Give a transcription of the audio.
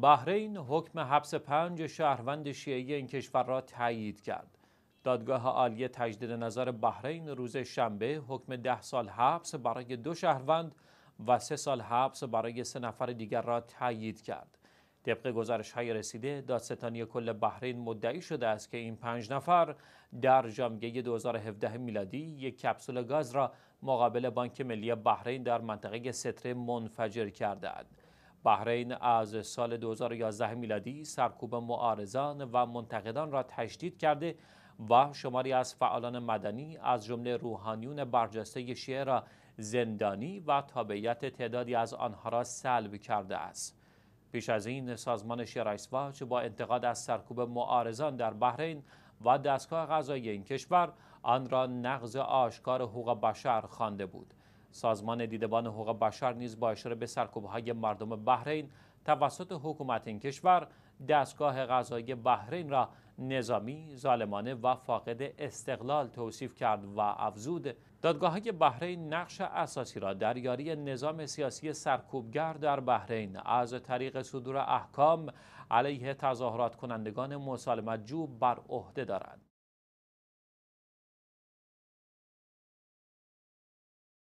بحرین حکم حبس پنج شهروند شیعی این کشور را تایید کرد. دادگاه عالی تجدید نظر بحرین روز شنبه حکم ده سال حبس برای دو شهروند و سه سال حبس برای سه نفر دیگر را تایید کرد. طبق گزارش های رسیده دادستانی کل بحرین مدعی شده است که این پنج نفر در جامعه 2017 میلادی یک کپسول گاز را مقابل بانک ملی بحرین در منطقه ستره منفجر کردند. بحرین از سال 2011 میلادی سرکوب معارضان و منتقدان را تشدید کرده و شماری از فعالان مدنی از جمله روحانیون برجسته شیعه را زندانی و تابعیت تعدادی از آنها را سلب کرده است پیش از این سازمان واچ با انتقاد از سرکوب معارضان در بحرین و دستگاه غذای این کشور آن را نقض آشکار حقوق بشر خوانده بود سازمان دیدبان حقوق بشر نیز با اشاره به سرکوبهای مردم بحرین توسط حکومت این کشور دستگاه غذایی بحرین را نظامی، ظالمانه و فاقد استقلال توصیف کرد و افزود دادگاه های بحرین نقش اساسی را در یاری نظام سیاسی سرکوبگر در بحرین از طریق صدور احکام علیه تظاهرات کنندگان مسالمت جو بر عهده دارند.